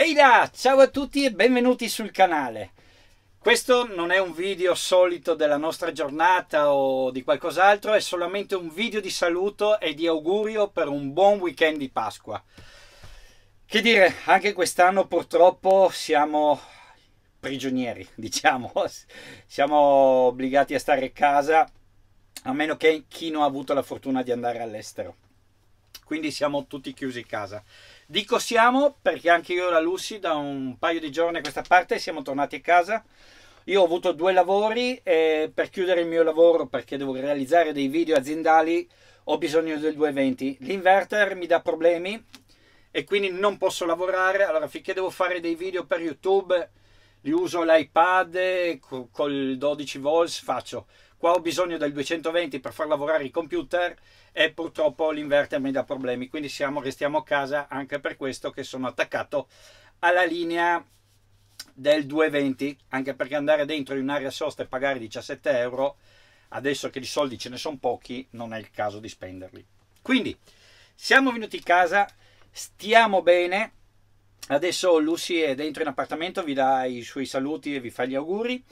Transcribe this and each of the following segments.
Ehi là, ciao a tutti e benvenuti sul canale. Questo non è un video solito della nostra giornata o di qualcos'altro, è solamente un video di saluto e di augurio per un buon weekend di Pasqua. Che dire, anche quest'anno purtroppo siamo prigionieri, diciamo, siamo obbligati a stare a casa, a meno che chi non ha avuto la fortuna di andare all'estero quindi siamo tutti chiusi in casa. Dico siamo perché anche io e la Lucy da un paio di giorni a questa parte siamo tornati a casa. Io ho avuto due lavori e per chiudere il mio lavoro, perché devo realizzare dei video aziendali, ho bisogno del 220. L'inverter mi dà problemi e quindi non posso lavorare. Allora, finché devo fare dei video per YouTube, li uso l'iPad col 12 volts, faccio. Qua ho bisogno del 220 per far lavorare i computer e purtroppo l'inverter mi dà problemi, quindi siamo, restiamo a casa anche per questo che sono attaccato alla linea del 220, anche perché andare dentro in un'area sosta e pagare 17 euro, adesso che di soldi ce ne sono pochi, non è il caso di spenderli. Quindi siamo venuti a casa, stiamo bene, adesso Lucy è dentro in appartamento, vi dà i suoi saluti e vi fa gli auguri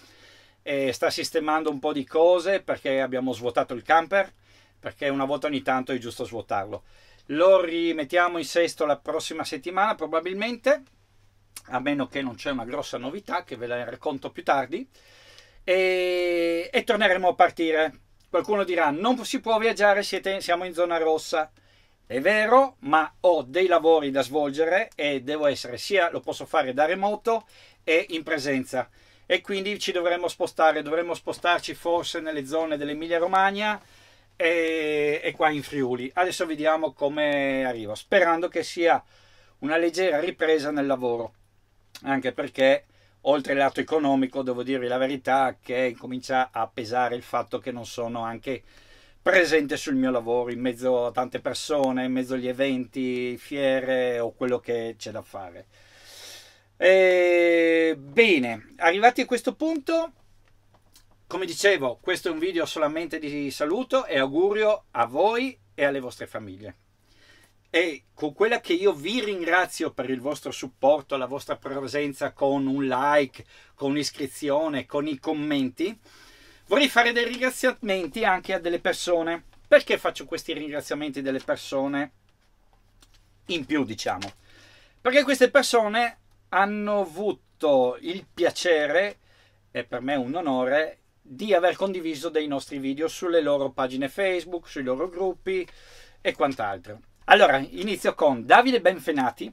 e sta sistemando un po' di cose perché abbiamo svuotato il camper, perché una volta ogni tanto è giusto svuotarlo. Lo rimettiamo in sesto la prossima settimana probabilmente, a meno che non c'è una grossa novità che ve la racconto più tardi, e, e torneremo a partire. Qualcuno dirà non si può viaggiare, siete, siamo in zona rossa. È vero, ma ho dei lavori da svolgere e devo essere sia, lo posso fare da remoto e in presenza e quindi ci dovremmo spostare, dovremmo spostarci forse nelle zone dell'Emilia Romagna e, e qua in Friuli. Adesso vediamo come arrivo, sperando che sia una leggera ripresa nel lavoro, anche perché oltre al lato economico devo dirvi la verità che comincia a pesare il fatto che non sono anche presente sul mio lavoro in mezzo a tante persone, in mezzo agli eventi, fiere o quello che c'è da fare. Eh, bene, arrivati a questo punto, come dicevo, questo è un video solamente di saluto e augurio a voi e alle vostre famiglie. E con quella che io vi ringrazio per il vostro supporto, la vostra presenza con un like, con un'iscrizione, con i commenti, vorrei fare dei ringraziamenti anche a delle persone. Perché faccio questi ringraziamenti delle persone in più, diciamo? Perché queste persone hanno avuto il piacere, e per me è un onore, di aver condiviso dei nostri video sulle loro pagine Facebook, sui loro gruppi e quant'altro. Allora, inizio con Davide Benfenati.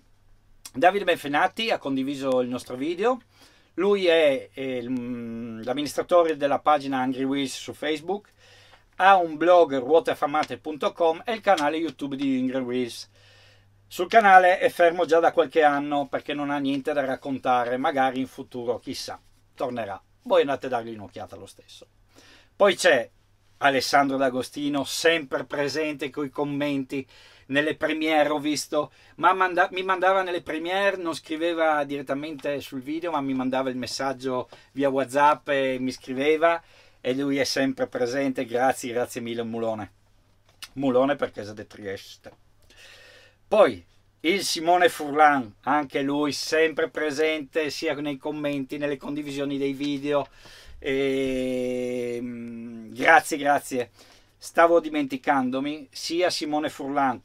Davide Benfenati ha condiviso il nostro video. Lui è, è mm, l'amministratore della pagina Angry Wheels su Facebook, ha un blog ruoteaffamate.com e il canale YouTube di Angry Wheels. Sul canale è fermo già da qualche anno perché non ha niente da raccontare, magari in futuro, chissà, tornerà. Voi andate a dargli un'occhiata lo stesso. Poi c'è Alessandro D'Agostino, sempre presente con i commenti. Nelle premiere ho visto, ma manda mi mandava nelle premiere, non scriveva direttamente sul video, ma mi mandava il messaggio via WhatsApp e mi scriveva. E lui è sempre presente. Grazie, grazie mille, Mulone. Mulone perché è siete Trieste. Poi il Simone Furlan, anche lui sempre presente sia nei commenti, nelle condivisioni dei video. E... Ehm, grazie, grazie. Stavo dimenticandomi, sia Simone Furlan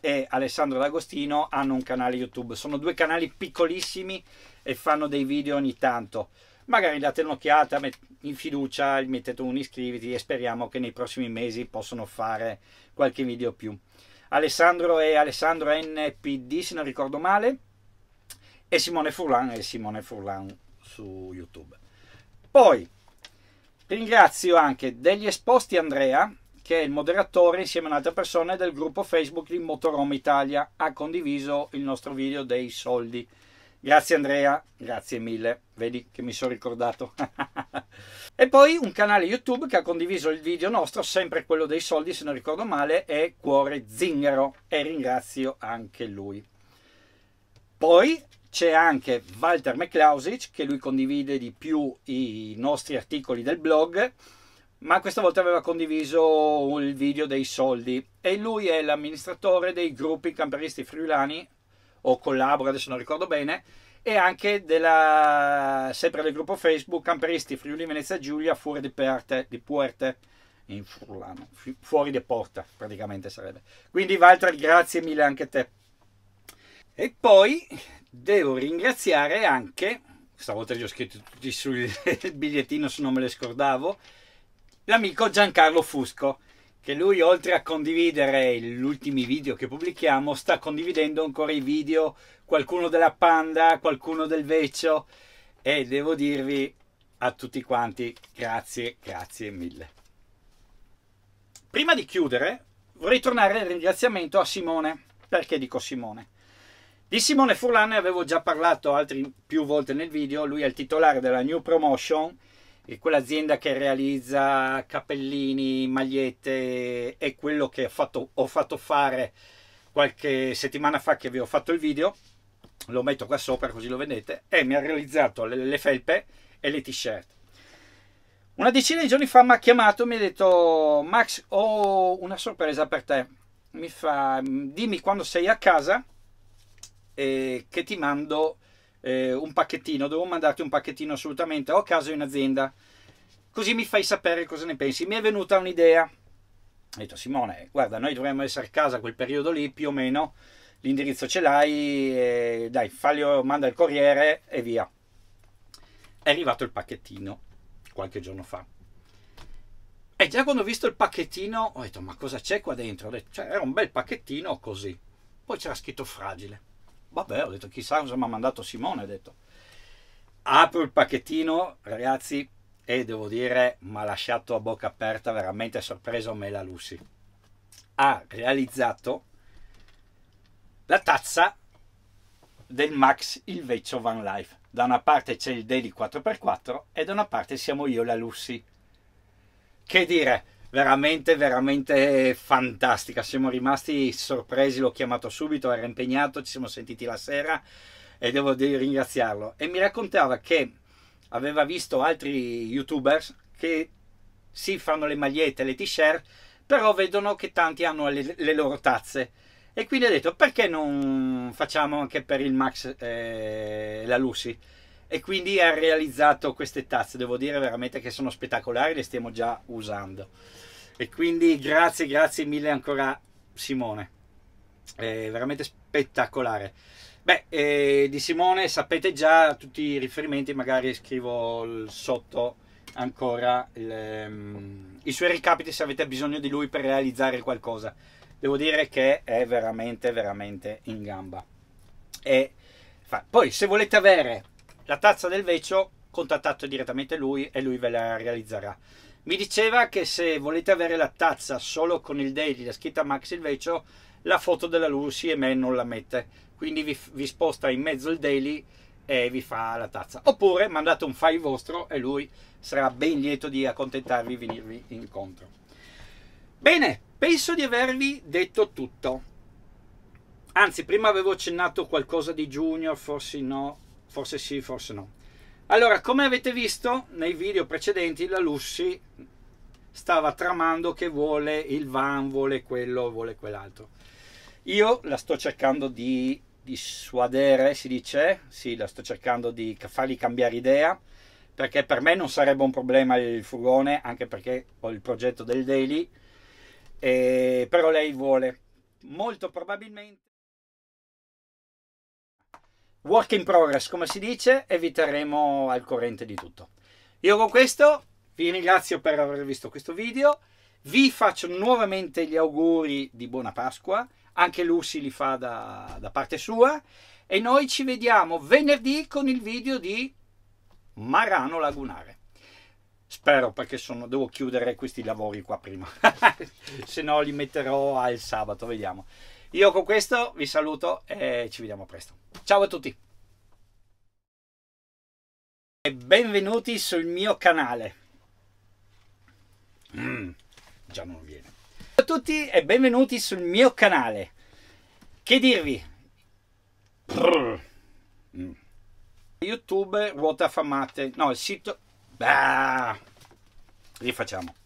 e Alessandro D'Agostino hanno un canale YouTube. Sono due canali piccolissimi e fanno dei video ogni tanto. Magari date un'occhiata in fiducia, mettete un iscriviti e speriamo che nei prossimi mesi possano fare qualche video più. Alessandro e Alessandro NPD se non ricordo male e Simone Furlan e Simone Furlan su YouTube. Poi ringrazio anche degli esposti Andrea che è il moderatore insieme a un'altra persona del gruppo Facebook di Motorhome Italia ha condiviso il nostro video dei soldi Grazie Andrea, grazie mille, vedi che mi sono ricordato. e poi un canale YouTube che ha condiviso il video nostro, sempre quello dei soldi se non ricordo male, è Cuore Zingaro e ringrazio anche lui. Poi c'è anche Walter McClausic che lui condivide di più i nostri articoli del blog, ma questa volta aveva condiviso il video dei soldi e lui è l'amministratore dei gruppi camperisti friulani o collabora, adesso non ricordo bene, e anche della, sempre del gruppo Facebook Camperisti Friuli Venezia Giulia fuori di, Perte, di Puerte, in Furlano, fuori di Porta praticamente sarebbe. Quindi Walter, grazie mille anche a te. E poi devo ringraziare anche, stavolta li ho scritti tutti sul bigliettino se non me le scordavo, l'amico Giancarlo Fusco che lui oltre a condividere gli ultimi video che pubblichiamo sta condividendo ancora i video qualcuno della panda qualcuno del vecchio e devo dirvi a tutti quanti grazie grazie mille prima di chiudere vorrei tornare al ringraziamento a Simone perché dico Simone di Simone furlane avevo già parlato altri più volte nel video lui è il titolare della new promotion quell'azienda che realizza cappellini, magliette è quello che ho fatto, ho fatto fare qualche settimana fa che vi ho fatto il video lo metto qua sopra così lo vedete e mi ha realizzato le, le felpe e le t-shirt una decina di giorni fa mi ha chiamato e mi ha detto Max ho una sorpresa per te mi fa dimmi quando sei a casa e che ti mando eh, un pacchettino, devo mandarti un pacchettino assolutamente, ho a caso in azienda, così mi fai sapere cosa ne pensi. Mi è venuta un'idea, ho detto Simone, guarda, noi dovremmo essere a casa quel periodo lì più o meno, l'indirizzo ce l'hai, dai, faglio, manda il corriere e via. È arrivato il pacchettino qualche giorno fa. E già quando ho visto il pacchettino ho detto ma cosa c'è qua dentro? cioè, era un bel pacchettino così. Poi c'era scritto fragile. Vabbè, ho detto, chissà cosa mi ha mandato Simone, ho detto. Apro il pacchettino, ragazzi, e devo dire, mi ha lasciato a bocca aperta, veramente sorpreso me la Lucy. Ha realizzato la tazza del Max il Vecchio Van Life. Da una parte c'è il Daily 4x4 e da una parte siamo io e la Lucy. Che dire, veramente veramente fantastica siamo rimasti sorpresi l'ho chiamato subito era impegnato ci siamo sentiti la sera e devo ringraziarlo e mi raccontava che aveva visto altri youtubers che si sì, fanno le magliette le t-shirt però vedono che tanti hanno le, le loro tazze e quindi ha detto perché non facciamo anche per il Max eh, la Lucy e quindi ha realizzato queste tazze devo dire veramente che sono spettacolari le stiamo già usando e quindi grazie, grazie mille ancora Simone, è veramente spettacolare. Beh, eh, di Simone sapete già tutti i riferimenti, magari scrivo sotto ancora il, um, i suoi recapiti se avete bisogno di lui per realizzare qualcosa. Devo dire che è veramente, veramente in gamba. E, poi, se volete avere la tazza del vecchio, contattato direttamente lui e lui ve la realizzerà. Mi diceva che se volete avere la tazza solo con il daily, la scritta Max Silvecio, la foto della Lucy e me non la mette, quindi vi, vi sposta in mezzo il daily e vi fa la tazza. Oppure mandate un file vostro e lui sarà ben lieto di accontentarvi e venirvi incontro. Bene, penso di avervi detto tutto. Anzi, prima avevo accennato qualcosa di junior, forse no, forse sì, forse no. Allora, come avete visto nei video precedenti, la Lussi stava tramando che vuole il van, vuole quello, vuole quell'altro. Io la sto cercando di dissuadere, si dice, sì, la sto cercando di fargli cambiare idea, perché per me non sarebbe un problema il furgone, anche perché ho il progetto del daily, e, però lei vuole molto probabilmente work in progress, come si dice, e vi terremo al corrente di tutto. Io con questo vi ringrazio per aver visto questo video, vi faccio nuovamente gli auguri di buona Pasqua, anche Lucy li fa da, da parte sua, e noi ci vediamo venerdì con il video di Marano Lagunare. Spero perché sono, devo chiudere questi lavori qua prima, se no li metterò al sabato, vediamo. Io con questo vi saluto e ci vediamo presto. Ciao a tutti! E benvenuti sul mio canale. Mm, già non viene. Ciao a tutti e benvenuti sul mio canale. Che dirvi? Mm. YouTube ruota affamate. No, il sito... Bah! Rifacciamo.